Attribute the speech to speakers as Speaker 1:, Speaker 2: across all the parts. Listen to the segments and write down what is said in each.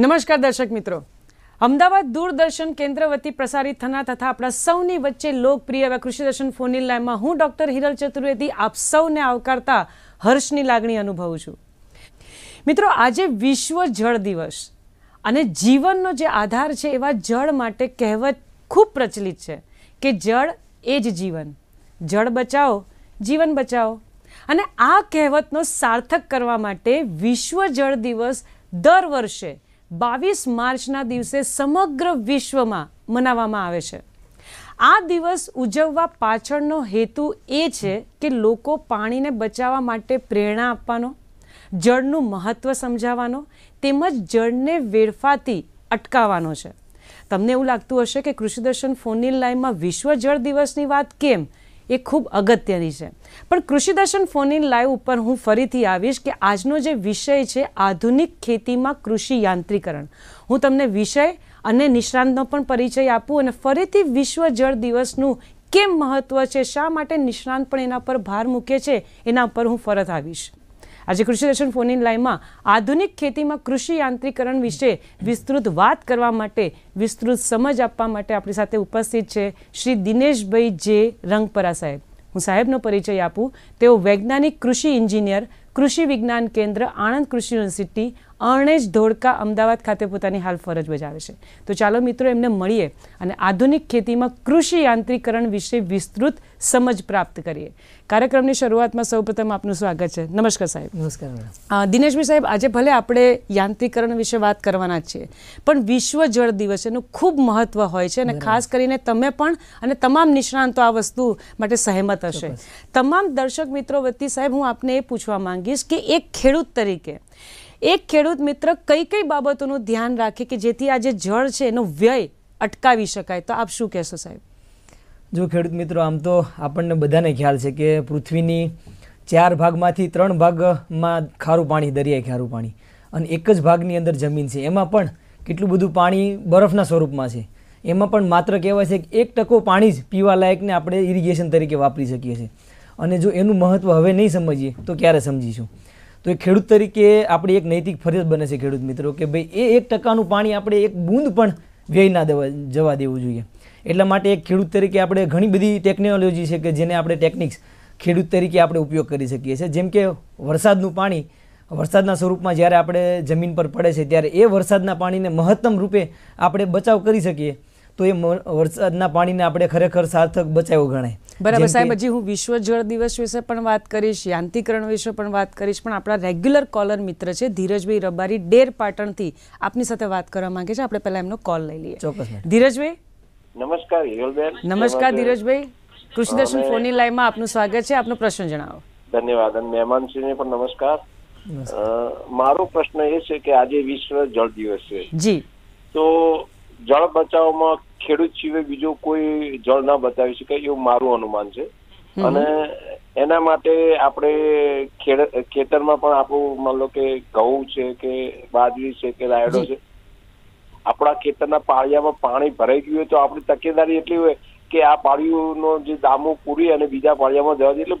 Speaker 1: નમસ્કાર દર્શક મિત્રો અમદાવાદ દૂરદર્શન કેન્દ્ર વતી પ્રસારિત થનાર તથા આપણા સૌની વચ્ચે લોકપ્રિય એવા કૃષિદર્શન ફોનની લાઈનમાં હું ડૉક્ટર હિરલ ચતુર્વેદી આપ સૌને આવકારતા હર્ષની લાગણી અનુભવું છું મિત્રો આજે વિશ્વ જળ દિવસ અને જીવનનો જે આધાર છે એવા જળ માટે કહેવત ખૂબ પ્રચલિત છે કે જળ એ જ જીવન જળ બચાવો જીવન બચાવો અને આ કહેવતનો સાર્થક કરવા માટે વિશ્વ જળ દિવસ દર વર્ષે બાવીસ માર્ચના દિવસે સમગ્ર વિશ્વમાં મનાવવામાં આવે છે આ દિવસ ઉજવવા પાછળનો હેતુ એ છે કે લોકો પાણીને બચાવવા માટે પ્રેરણા આપવાનો જળનું મહત્ત્વ સમજાવવાનો તેમજ જળને વેડફાથી અટકાવવાનો છે તમને એવું લાગતું હશે કે કૃષિદર્શન ફોનની લાઇનમાં વિશ્વ જળ દિવસની વાત કેમ એ ખૂબ અગત્યની છે પણ કૃષિદર્શન ફોન ઇન લાઈવ ઉપર હું ફરીથી આવીશ કે આજનો જે વિષય છે આધુનિક ખેતીમાં કૃષિ યાંત્રિકરણ હું તમને વિષય અને નિષ્ણાંતનો પણ પરિચય આપું અને ફરીથી વિશ્વ જળ દિવસનું કેમ મહત્ત્વ છે શા માટે નિષ્ણાંત પણ એના પર ભાર મૂકે છે એના પર હું ફરત આવીશ આજે કૃષિ દર્શન ફોન ઇન લાઈવમાં આધુનિક ખેતીમાં કૃષિ યાંત્રિકરણ વિશે વિસ્તૃત વાત કરવા માટે વિસ્તૃત સમજ આપવા માટે આપણી સાથે ઉપસ્થિત છે શ્રી દિનેશભાઈ જે રંગપરા સાહેબ હું સાહેબનો પરિચય આપું તેઓ વૈજ્ઞાનિક કૃષિ એન્જિનિયર કૃષિ વિજ્ઞાન કેન્દ્ર આણંદ કૃષિ યુનિવર્સિટી અણેજ ધોળકા અમદાવાદ ખાતે પોતાની હાલ ફરજ બજાવે છે તો ચાલો મિત્રો એમને મળીએ અને આધુનિક ખેતીમાં કૃષિ યાંત્રિકરણ વિશે વિસ્તૃત સમજ પ્રાપ્ત કરીએ કાર્યક્રમની શરૂઆતમાં સૌપ્રથમ આપનું સ્વાગત છે નમસ્કાર સાહેબ નમસ્કાર દિનેશભાઈ સાહેબ આજે ભલે આપણે યાંત્રિકરણ વિશે વાત કરવાના છીએ પણ વિશ્વ જળ દિવસ એનું ખૂબ મહત્વ હોય છે અને ખાસ કરીને તમે પણ અને તમામ નિષ્ણાંતો આ વસ્તુ માટે સહેમત હશે તમામ દર્શક મિત્રો વતી સાહેબ હું આપને એ પૂછવા માંગીશ કે એક ખેડૂત તરીકે એક ખેડૂત મિત્ર કઈ કઈ બાબતોનું ધ્યાન રાખે કે જેથી આ જે જળ છે એનો વ્યય અટકાવી શકાય તો આપ શું
Speaker 2: કહેશો સાહેબ જો ખેડૂત મિત્રો આમ તો આપણને બધાને ખ્યાલ છે કે પૃથ્વીની ચાર ભાગમાંથી ત્રણ ભાગમાં ખારું પાણી દરિયાઈ ખારું પાણી અને એક જ ભાગની અંદર જમીન છે એમાં પણ કેટલું બધું પાણી બરફના સ્વરૂપમાં છે એમાં પણ માત્ર કહેવાય છે કે એક ટકો પાણી જ પીવા લાયકને આપણે ઇરિગેશન તરીકે વાપરી શકીએ છીએ અને જો એનું મહત્ત્વ હવે નહીં સમજીએ તો ક્યારે સમજીશું તો એ ખેડૂત તરીકે આપણી એક નૈતિક ફરજ બને છે ખેડૂત મિત્રો કે ભાઈ એ એક ટકાનું પાણી આપણે એક બૂંદ પણ વ્યય ના દેવા જવા દેવું જોઈએ એટલા માટે એક ખેડૂત તરીકે આપણે ઘણી બધી ટેકનોલોજી છે કે જેને આપણે ટેકનિક્સ ખેડૂત તરીકે આપણે ઉપયોગ કરી શકીએ છીએ જેમ કે વરસાદનું પાણી વરસાદના સ્વરૂપમાં જ્યારે આપણે જમીન પર પડે છે ત્યારે એ વરસાદના પાણીને મહત્તમ રૂપે આપણે બચાવ કરી શકીએ તો એ વરસાદના પાણીને આપણે ખરેખર સાર્થક બચાવ્યો ગણાય બરાબર સાહેબ
Speaker 1: હજી હું વિશ્વ જળ દિવસ વિશે પણ વાત કરીશ યાંત્રિકરણ વિશે પણ વાત કરીશ પણ આપણા રેગ્યુલર કોલર મિત્ર છે ધીરજભાઈ રબારી ડેર પાટણથી આપની સાથે વાત કરવા માંગે છે આપણે પહેલા એમનો કોલ લઈ લઈએ ચોક્કસ ધીરજભાઈ
Speaker 2: નમસ્કાર હિરલબેન નમસ્કાર ધીરજભાઈ કૃષિદર્શન ફોની
Speaker 1: લાઈનમાં આપનું સ્વાગત છે આપનો પ્રશ્ન જણાવો
Speaker 2: ધન્યવાદ અને મહેમાનશ્રીને પણ નમસ્કાર મારો પ્રશ્ન એ છે કે આજે વિશ્વ જળ દિવસ છે જી તો જળ બચાવમાં ખેડૂત સિવાય બીજો કોઈ જળ ન બતાવી શકે એવું મારું અનુમાન છે અને એના માટે આપણે ખેતરમાં પણ આપણું માનલો કે ઘઉં છે કે બાજરી છે કે રાયડો છે આપણા ખેતરના પાળિયામાં પાણી ભરાઈ ગયું હોય તો આપણી તકેદારી એટલી હોય કે આ પાળીઓનો જે દામો પૂરી અને બીજા પાળિયામાં જવા એટલે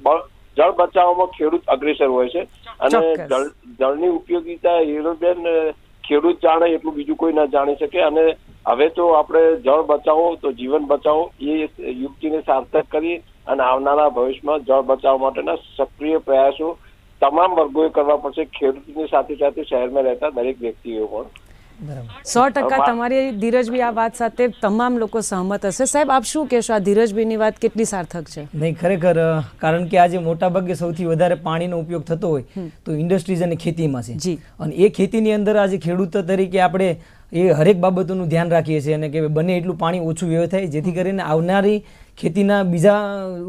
Speaker 2: જળ બચાવવામાં ખેડૂત અગ્રેસર હોય છે અને જળ જળની ઉપયોગીતા હીરોબેન ખેડૂત જાણે એટલું બીજું કોઈ ના જાણી શકે અને હવે તો આપણે જળ બચાવો તો જીવન બચાવો એ યુક્તિને સાર્થક કરી અને આવનારા ભવિષ્યમાં જળ બચાવ માટેના સક્રિય પ્રયાસો તમામ વર્ગોએ કરવા પડશે ખેડૂતની સાથે સાથે શહેરમાં રહેતા દરેક વ્યક્તિઓ પણ
Speaker 1: સો ટકા તમારી ધીરજભાઈ આ વાત સાથે તમામ લોકો સહમત હશે સાહેબ આપ શું કહેશો આ ધીરજભાઈની વાત કેટલી
Speaker 2: સાર્થક છે નહીં ખરેખર કારણ કે આજે મોટાભાગે સૌથી વધારે પાણીનો ઉપયોગ થતો હોય તો ઇન્ડસ્ટ્રીઝ અને ખેતીમાં છે અને એ ખેતીની અંદર આજે ખેડૂત તરીકે આપણે એ હરેક બાબતોનું ધ્યાન રાખીએ છીએ અને કે બને એટલું પાણી ઓછું વ્યય જેથી કરીને આવનારી ખેતીના બીજા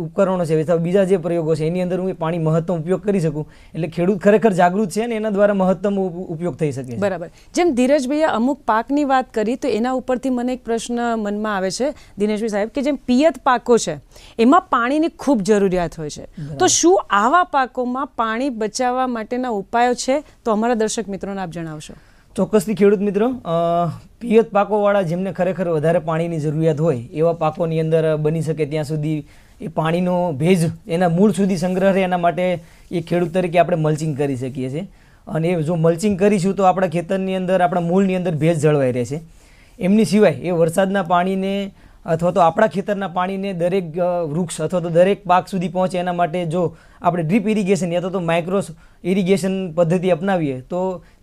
Speaker 2: ઉપકરણો છે અથવા બીજા જે પ્રયોગો છે એની અંદર હું એ પાણી મહત્તમ ઉપયોગ કરી શકું એટલે ખેડૂત ખરેખર જાગૃત છે અને એના દ્વારા મહત્તમ ઉપયોગ થઈ શકે બરાબર
Speaker 1: જેમ ધીરજભાઈએ અમુક પાકની વાત કરી તો એના ઉપરથી મને એક પ્રશ્ન મનમાં આવે છે દિનેશભાઈ સાહેબ કે જેમ પિયત પાકો છે એમાં પાણીની ખૂબ જરૂરિયાત હોય છે તો શું આવા પાકોમાં પાણી બચાવવા માટેના ઉપાયો છે તો અમારા દર્શક મિત્રોને આપ જણાવશો
Speaker 2: ચોક્કસથી ખેડૂત મિત્રો પિયત પાકોવાળા જેમને ખરેખર વધારે પાણીની જરૂરિયાત હોય એવા પાકોની અંદર બની શકે ત્યાં સુધી એ પાણીનો ભેજ એના મૂળ સુધી સંગ્રહ રહે એના માટે એ ખેડૂત તરીકે આપણે મલ્ચિંગ કરી શકીએ છીએ અને એ જો મલ્ચિંગ કરીશું તો આપણા ખેતરની અંદર આપણા મૂળની અંદર ભેજ જળવાઈ રહેશે એમની સિવાય એ વરસાદના પાણીને અથવા તો આપણા ખેતરના પાણીને દરેક વૃક્ષ અથવા તો દરેક પાક સુધી પહોંચે એના માટે જો આપણે ડ્રીપ ઇરિગેશન અથવા તો માઇક્રોસ ઇરિગેશન પદ્ધતિ અપનાવીએ તો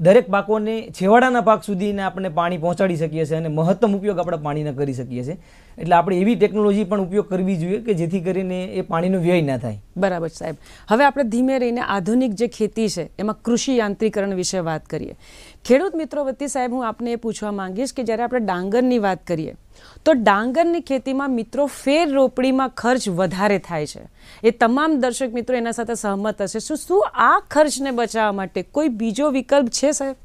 Speaker 2: દરેક પાકોને છેવાડાના પાક સુધીને આપણે પાણી પહોંચાડી શકીએ છીએ અને મહત્તમ ઉપયોગ આપણે પાણીનો કરી શકીએ છીએ એટલે આપણે એવી ટેકનોલોજી પણ ઉપયોગ કરવી જોઈએ કે જેથી કરીને એ પાણીનો વ્યય ના થાય
Speaker 1: બરાબર સાહેબ હવે આપણે ધીમે રહીને આધુનિક જે ખેતી છે એમાં કૃષિ યાંત્રિકરણ વિશે વાત કરીએ ખેડૂત મિત્રો વતી સાહેબ હું આપને એ પૂછવા માંગીશ કે જ્યારે આપણે ડાંગરની વાત કરીએ તો ડાંગરની ખેતીમાં મિત્રો ફેર રોપણીમાં ખર્ચ વધારે થાય છે એ તમામ દર્શક મિત્રો એના સાથે સહમત હશે શું શું આ ખર્ચ ખર્ચને બચાવવા માટે કોઈ બીજો વિકલ્પ છે સાહેબ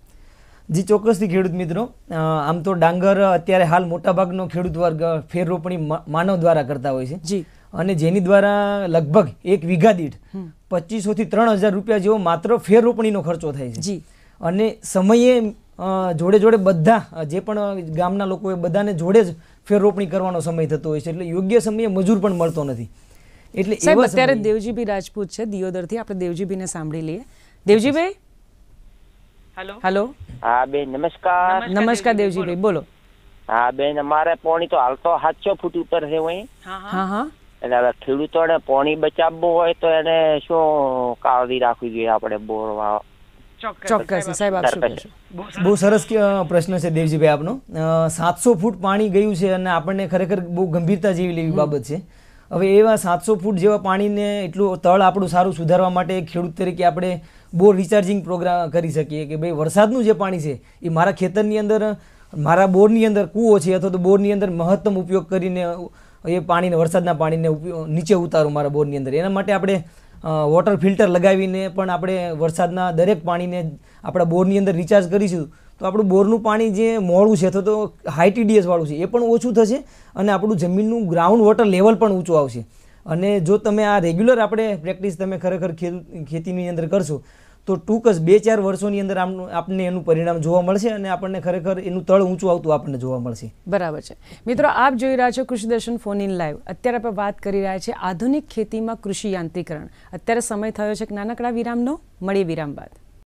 Speaker 2: જી ચોક્કસથી ખેડૂત મિત્રો આમ તો ડાંગર અત્યારે હાલ મોટાભાગનો ખેડૂત વર્ગ ફેર રોપણી માનવ દ્વારા કરતા હોય છે જી અને જેની દ્વારા લગભગ એક વીઘા દીઠ પચીસો થી ત્રણ હજાર રૂપિયા જેવો માત્ર ફેર રોપણીનો ખર્ચો થાય છે જી અને સમયે જોડે જોડે બધા જે પણ ગામના લોકો એ બધાને જોડે જ ફેર રોપણી કરવાનો સમય થતો હોય છે એટલે યોગ્ય સમયે મજૂર પણ મળતો નથી એટલે સાહેબ અત્યારે
Speaker 1: દેવજીભાઈ રાજપૂત છે દિયોદરથી આપણે દેવજીભાઈને સાંભળી લઈએ દેવજીભાઈ હેલો હેલો હા બેન નમસ્કાર નમસ્કાર દેવજીભાઈ બોલો હા બેન અમારે પોણી તો હાલ તો સાતસો ફૂટ ઉપર
Speaker 2: છે હોય હા હા એટલે હવે ખેડૂતોને પોણી બચાવવું હોય તો એને શું કાળજી રાખવી જોઈએ આપણે બોરવા ચોક્કસ સાહેબ આપ બહુ સરસ પ્રશ્ન છે દેવજીભાઈ આપનો સાતસો ફૂટ પાણી ગયું છે અને આપણને ખરેખર બહુ ગંભીરતા જેવી લેવી બાબત છે હવે એવા સાતસો ફૂટ જેવા પાણીને એટલું તળ આપણું સારું સુધારવા માટે ખેડૂત તરીકે આપણે બોર રિચાર્જિંગ પ્રોગ્રામ કરી શકીએ કે ભાઈ વરસાદનું જે પાણી છે એ મારા ખેતરની અંદર મારા બોરની અંદર કૂવો છે અથવા તો બોરની અંદર મહત્તમ ઉપયોગ કરીને એ પાણીને વરસાદના પાણીને નીચે ઉતારું મારા બોરની અંદર એના માટે આપણે વોટર ફિલ્ટર લગાવીને પણ આપણે વરસાદના દરેક પાણીને આપણા બોરની અંદર રિચાર્જ કરીશું તો આપણું બોરનું પાણી જે મોડું છે અથવા તો હાઈ ટીડીએસવાળું છે એ પણ ઓછું થશે અને આપણું જમીનનું ગ્રાઉન્ડ વોટર લેવલ પણ ઊંચું આવશે અને જો તમે આ રેગ્યુલર આપણે પ્રેક્ટિસ તમે ખરેખર ખેતીની અંદર કરશો તો ટૂંક જ બે ચાર વર્ષોની અંદર આપને એનું પરિણામ જોવા મળશે અને આપણને ખરેખર એનું તળ ઊંચું આવતું આપણને જોવા મળશે બરાબર છે
Speaker 1: મિત્રો આપ જોઈ રહ્યા છો કૃષિ દર્શન ફોન ઇન લાઈવ અત્યારે આપણે વાત કરી રહ્યા છીએ આધુનિક ખેતીમાં કૃષિ યાંત્રિકરણ અત્યારે સમય થયો છે કે નાનકડા વિરામનો મળીએ વિરામ બાદ